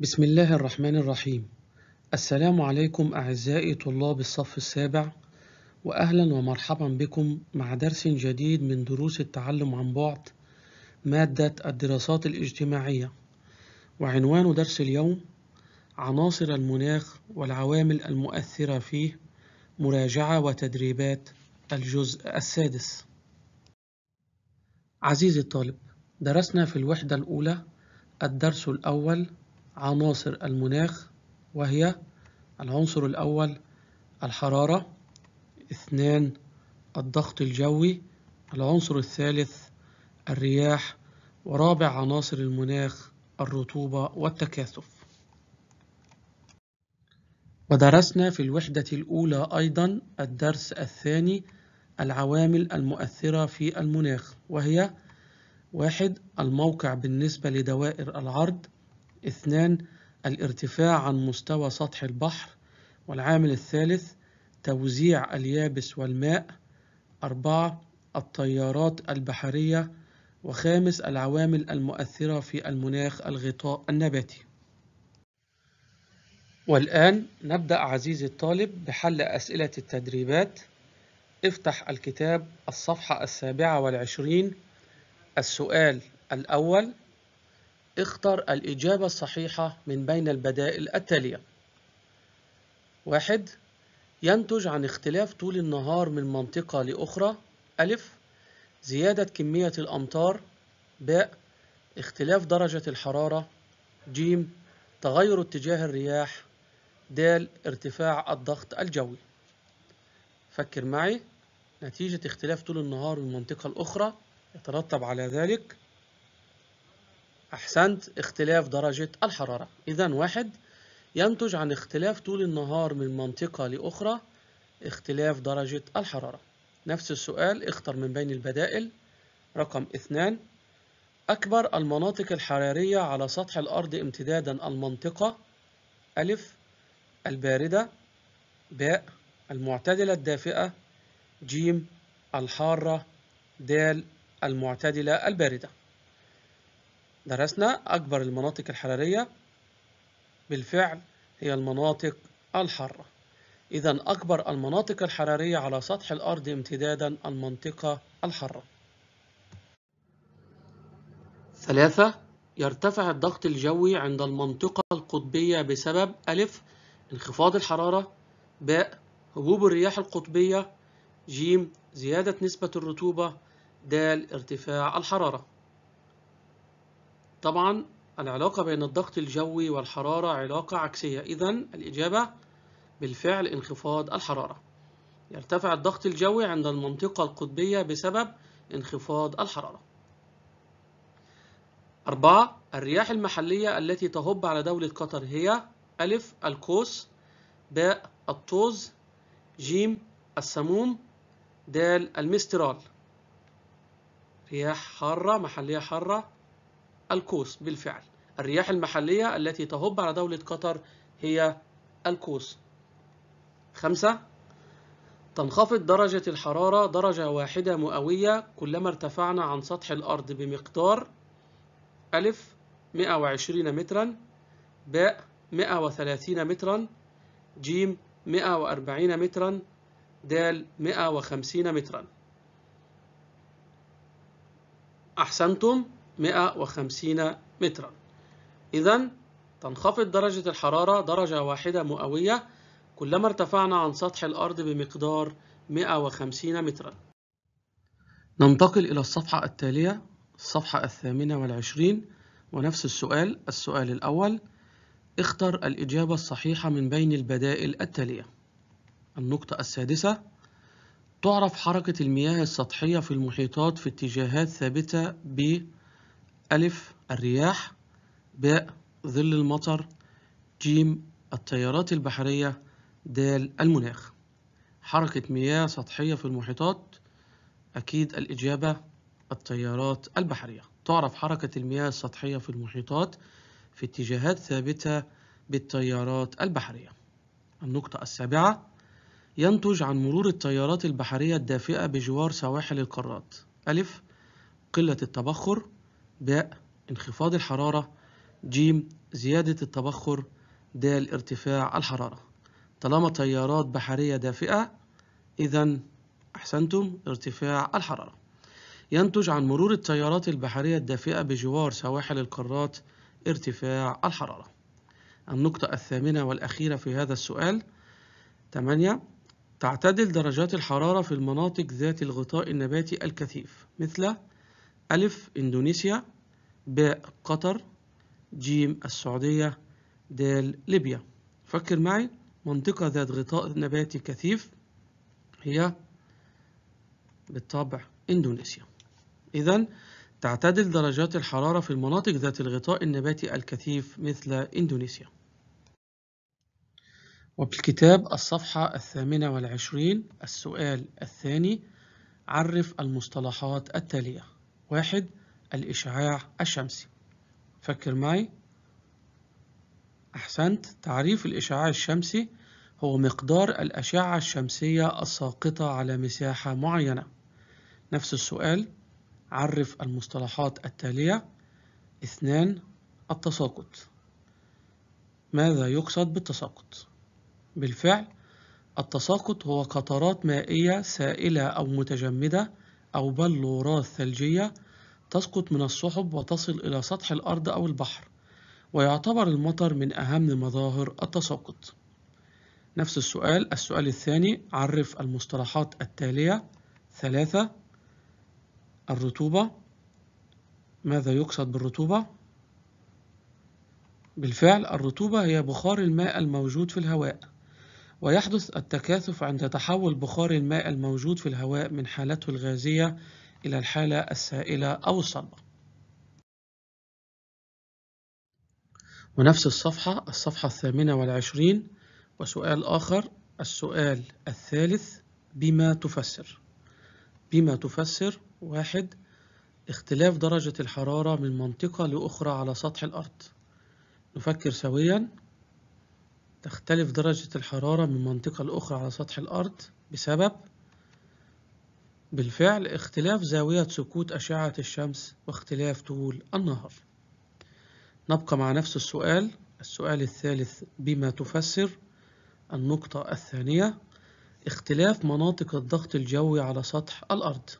بسم الله الرحمن الرحيم السلام عليكم أعزائي طلاب الصف السابع وأهلا ومرحبا بكم مع درس جديد من دروس التعلم عن بعد مادة الدراسات الاجتماعية وعنوان درس اليوم عناصر المناخ والعوامل المؤثرة فيه مراجعة وتدريبات الجزء السادس عزيزي الطالب درسنا في الوحدة الأولى الدرس الأول عناصر المناخ وهي العنصر الأول الحرارة اثنان الضغط الجوي العنصر الثالث الرياح ورابع عناصر المناخ الرطوبة والتكاثف ودرسنا في الوحدة الأولى أيضا الدرس الثاني العوامل المؤثرة في المناخ وهي واحد الموقع بالنسبة لدوائر العرض اثنان الارتفاع عن مستوى سطح البحر والعامل الثالث توزيع اليابس والماء أربعة التيارات البحرية وخامس العوامل المؤثرة في المناخ الغطاء النباتي والآن نبدأ عزيزي الطالب بحل أسئلة التدريبات افتح الكتاب الصفحة السابعة والعشرين السؤال الأول اختر الإجابة الصحيحة من بين البدائل التالية واحد ينتج عن اختلاف طول النهار من منطقة لأخرى ألف زيادة كمية الأمطار باء اختلاف درجة الحرارة جيم تغير اتجاه الرياح د ارتفاع الضغط الجوي فكر معي نتيجة اختلاف طول النهار من منطقة لأخرى يترتب على ذلك أحسنت اختلاف درجة الحرارة إذا واحد ينتج عن اختلاف طول النهار من منطقة لأخرى اختلاف درجة الحرارة نفس السؤال اختر من بين البدائل رقم اثنان أكبر المناطق الحرارية على سطح الأرض امتدادا المنطقة ألف الباردة باء المعتدلة الدافئة جيم الحارة د المعتدلة الباردة درسنا أكبر المناطق الحرارية بالفعل هي المناطق الحارة إذا أكبر المناطق الحرارية على سطح الأرض امتدادا المنطقة الحارة ثلاثة يرتفع الضغط الجوي عند المنطقة القطبية بسبب ألف انخفاض الحرارة باء هبوب الرياح القطبية جيم زيادة نسبة الرطوبة د ارتفاع الحرارة طبعا العلاقة بين الضغط الجوي والحرارة علاقة عكسية إذا الإجابة بالفعل انخفاض الحرارة يرتفع الضغط الجوي عند المنطقة القطبية بسبب انخفاض الحرارة أربعة الرياح المحلية التي تهب على دولة قطر هي ألف القوس باء الطوز جيم السموم د المسترال رياح حارة محلية حارة الكوس بالفعل الرياح المحلية التي تهب على دولة قطر هي الكوس خمسة تنخفض درجة الحرارة درجة واحدة مئوية كلما ارتفعنا عن سطح الأرض بمقدار ألف 120 مترا باء 130 مترا جيم 140 مترا دال 150 مترا أحسنتم 150 مترا إذا تنخفض درجة الحرارة درجة واحدة مئوية كلما ارتفعنا عن سطح الأرض بمقدار 150 مترا ننتقل إلى الصفحة التالية الصفحة الثامنة والعشرين ونفس السؤال السؤال الأول اختر الإجابة الصحيحة من بين البدائل التالية النقطة السادسة تعرف حركة المياه السطحية في المحيطات في اتجاهات ثابتة ب ألف الرياح باء ظل المطر جيم التيارات البحرية دال المناخ حركة مياه سطحية في المحيطات أكيد الإجابة التيارات البحرية تعرف حركة المياه السطحية في المحيطات في اتجاهات ثابتة بالتيارات البحرية النقطة السابعة ينتج عن مرور التيارات البحرية الدافئة بجوار سواحل القارات ألف قلة التبخر باء انخفاض الحرارة جيم زيادة التبخر دال ارتفاع الحرارة طالما تيارات بحرية دافئة إذا أحسنتم ارتفاع الحرارة ينتج عن مرور التيارات البحرية الدافئة بجوار سواحل القارات ارتفاع الحرارة النقطة الثامنة والأخيرة في هذا السؤال 8 تعتدل درجات الحرارة في المناطق ذات الغطاء النباتي الكثيف مثل ألف إندونيسيا باء قطر جيم السعودية دال ليبيا فكر معي منطقة ذات غطاء نباتي كثيف هي بالطبع إندونيسيا إذا تعتدل درجات الحرارة في المناطق ذات الغطاء النباتي الكثيف مثل إندونيسيا وبالكتاب الصفحة الثامنة والعشرين السؤال الثاني عرف المصطلحات التالية واحد الإشعاع الشمسي فكر معي أحسنت تعريف الإشعاع الشمسي هو مقدار الأشعة الشمسية الساقطة على مساحة معينة نفس السؤال عرف المصطلحات التالية اثنان التساقط ماذا يقصد بالتساقط؟ بالفعل التساقط هو قطرات مائية سائلة أو متجمدة أو بلورات ثلجية تسقط من السحب وتصل إلى سطح الأرض أو البحر ويعتبر المطر من أهم مظاهر التساقط نفس السؤال السؤال الثاني عرف المصطلحات التالية ثلاثة الرطوبة ماذا يقصد بالرطوبة؟ بالفعل الرطوبة هي بخار الماء الموجود في الهواء ويحدث التكاثف عند تحول بخار الماء الموجود في الهواء من حالته الغازية إلى الحالة السائلة أو الصلبة ونفس الصفحة الصفحة الثامنة والعشرين وسؤال آخر السؤال الثالث بما تفسر بما تفسر واحد اختلاف درجة الحرارة من منطقة لأخرى على سطح الأرض نفكر سويا تختلف درجة الحرارة من منطقة لأخرى على سطح الأرض بسبب بالفعل اختلاف زاوية سكوت أشعة الشمس واختلاف طول النهار نبقى مع نفس السؤال السؤال الثالث بما تفسر النقطة الثانية اختلاف مناطق الضغط الجوي على سطح الأرض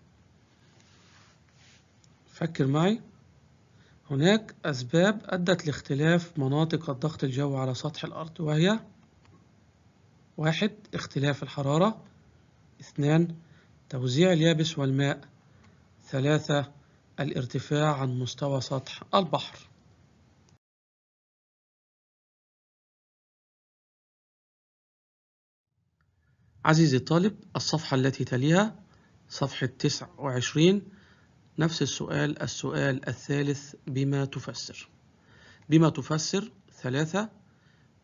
فكر معي هناك أسباب أدت لاختلاف مناطق الضغط الجوي على سطح الأرض وهي واحد اختلاف الحرارة اثنان توزيع اليابس والماء ثلاثة الارتفاع عن مستوى سطح البحر عزيزي الطالب الصفحة التي تليها صفحة 29 نفس السؤال السؤال الثالث بما تفسر بما تفسر ثلاثة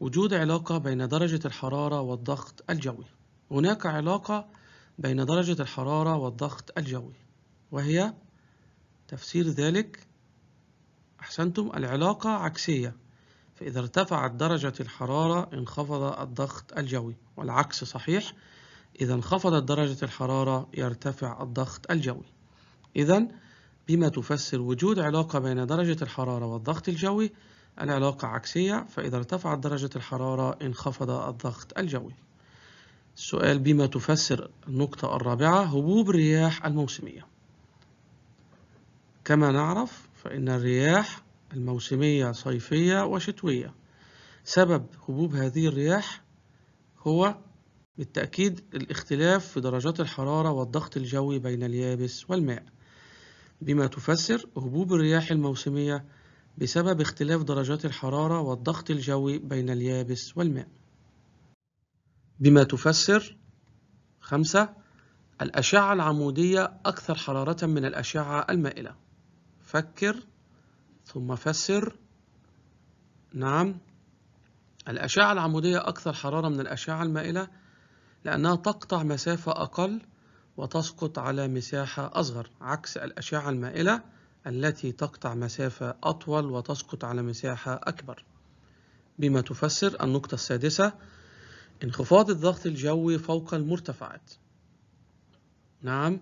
وجود علاقة بين درجة الحرارة والضغط الجوي هناك علاقة بين درجة الحرارة والضغط الجوي وهي تفسير ذلك أحسنتم العلاقة عكسية فإذا ارتفعت درجة الحرارة انخفض الضغط الجوي والعكس صحيح إذا انخفضت درجة الحرارة يرتفع الضغط الجوي إذا بما تفسر وجود علاقة بين درجة الحرارة والضغط الجوي العلاقة عكسية فإذا ارتفعت درجة الحرارة انخفض الضغط الجوي السؤال بما تفسر النقطة الرابعة هبوب الرياح الموسمية كما نعرف فإن الرياح الموسمية صيفية وشتوية سبب هبوب هذه الرياح هو بالتأكيد الاختلاف في درجات الحرارة والضغط الجوي بين اليابس والماء بما تفسر هبوب الرياح الموسمية بسبب اختلاف درجات الحرارة والضغط الجوي بين اليابس والماء بما تفسر خمسة الأشعة العمودية أكثر حرارة من الأشعة المائلة فكر ثم فسر نعم الأشعة العمودية أكثر حرارة من الأشعة المائلة لأنها تقطع مسافة أقل وتسقط على مساحة أصغر عكس الأشعة المائلة التي تقطع مسافة أطول وتسقط على مساحة أكبر بما تفسر النقطة السادسة انخفاض الضغط الجوي فوق المرتفعات نعم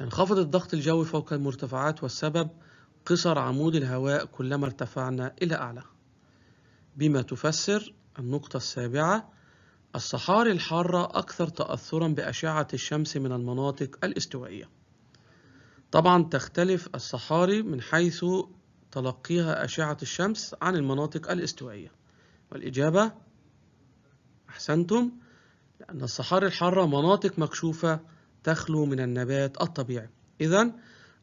ينخفض الضغط الجوي فوق المرتفعات والسبب قصر عمود الهواء كلما ارتفعنا إلى أعلى بما تفسر النقطة السابعة الصحاري الحارة أكثر تأثرا بأشعة الشمس من المناطق الاستوائية طبعا تختلف الصحاري من حيث تلقيها أشعة الشمس عن المناطق الاستوائية والإجابة أحسنتم لأن الصحاري الحارة مناطق مكشوفة تخلو من النبات الطبيعي إذا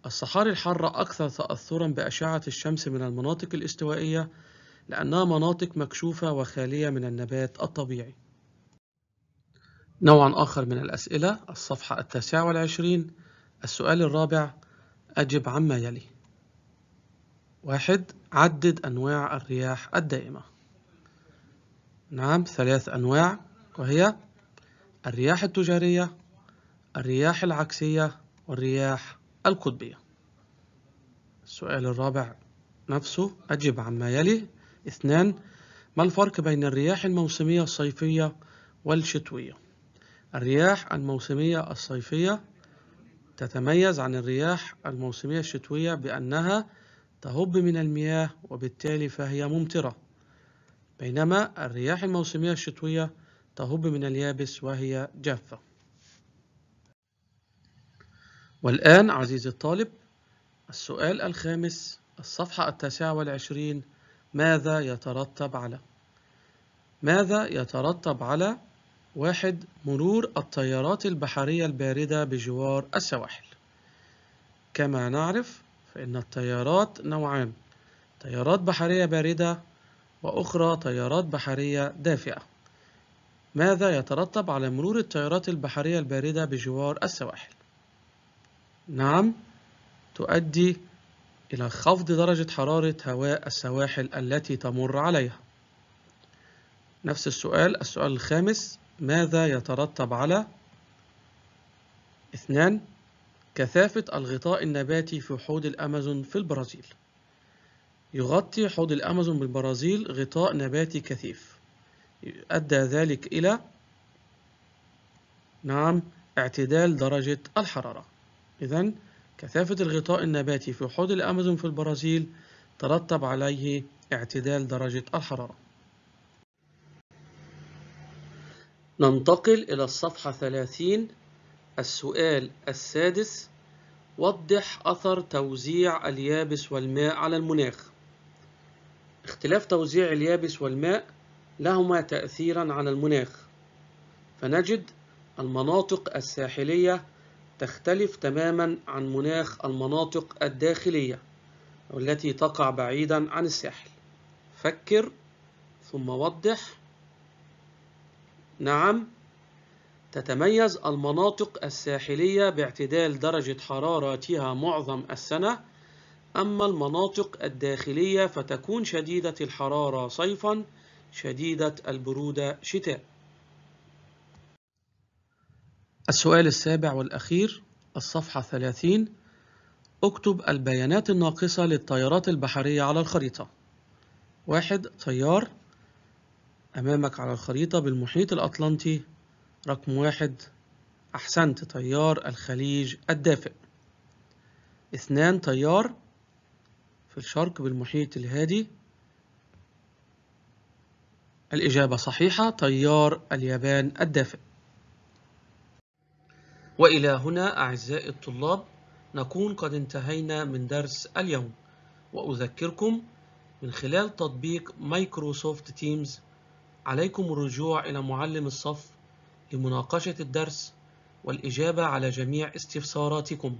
الصحاري الحارة أكثر تأثرا بأشعة الشمس من المناطق الاستوائية لأنها مناطق مكشوفة وخالية من النبات الطبيعي نوع آخر من الأسئلة الصفحة التاسعة والعشرين السؤال الرابع أجب عما يلي واحد عدد أنواع الرياح الدائمة نعم ثلاث أنواع وهي الرياح التجارية الرياح العكسية والرياح القطبية السؤال الرابع نفسه أجب عما يلي اثنان ما الفرق بين الرياح الموسمية الصيفية والشتوية الرياح الموسمية الصيفية تتميز عن الرياح الموسمية الشتوية بأنها تهب من المياه وبالتالي فهي ممطرة بينما الرياح الموسمية الشتوية تهب من اليابس وهي جافة والآن عزيزي الطالب السؤال الخامس الصفحة التاسعة والعشرين ماذا يترتب على ماذا يترتب على واحد مرور التيارات البحرية الباردة بجوار السواحل كما نعرف فإن التيارات نوعان تيارات بحرية باردة وأخرى تيارات بحرية دافئة ماذا يترتب على مرور التيارات البحرية الباردة بجوار السواحل؟ نعم تؤدي إلى خفض درجة حرارة هواء السواحل التي تمر عليها نفس السؤال السؤال الخامس ماذا يترتب على اثنان كثافة الغطاء النباتي في حوض الأمازون في البرازيل يغطي حوض الأمازون بالبرازيل غطاء نباتي كثيف أدى ذلك إلى نعم اعتدال درجة الحرارة إذا كثافة الغطاء النباتي في حوض الأمازون في البرازيل ترتب عليه اعتدال درجة الحرارة ننتقل إلى الصفحة 30 السؤال السادس وضح أثر توزيع اليابس والماء على المناخ اختلاف توزيع اليابس والماء لهما تأثيرا على المناخ فنجد المناطق الساحلية تختلف تماما عن مناخ المناطق الداخلية والتي تقع بعيدا عن الساحل فكر ثم وضح نعم تتميز المناطق الساحلية باعتدال درجة حرارتها معظم السنة أما المناطق الداخلية فتكون شديدة الحرارة صيفا شديدة البرودة شتاء السؤال السابع والأخير الصفحة 30 اكتب البيانات الناقصة للطيارات البحرية على الخريطة واحد طيار أمامك على الخريطة بالمحيط الأطلنطي رقم واحد أحسنت طيار الخليج الدافئ اثنان طيار في الشرق بالمحيط الهادي الإجابة صحيحة تيار اليابان الدافئ وإلى هنا أعزائي الطلاب نكون قد انتهينا من درس اليوم وأذكركم من خلال تطبيق مايكروسوفت تيمز عليكم الرجوع إلى معلم الصف لمناقشة الدرس والإجابة على جميع استفساراتكم